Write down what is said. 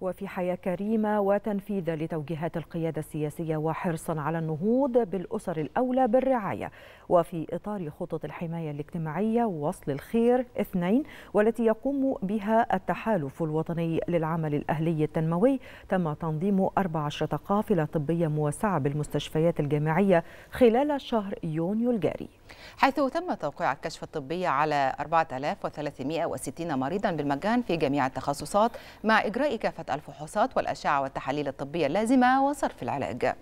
وفي حياة كريمة وتنفيذا لتوجيهات القيادة السياسية وحرصا على النهوض بالأسر الأولى بالرعاية وفي إطار خطط الحماية الاجتماعية وصل الخير اثنين والتي يقوم بها التحالف الوطني للعمل الأهلي التنموي تم تنظيم 14 قافلة طبية موسعة بالمستشفيات الجامعية خلال شهر يونيو الجاري حيث تم توقيع الكشف الطبي على 4360 مريضا بالمجان في جميع التخصصات مع إجراء كافة الفحوصات والأشعة والتحاليل الطبية اللازمة وصرف العلاج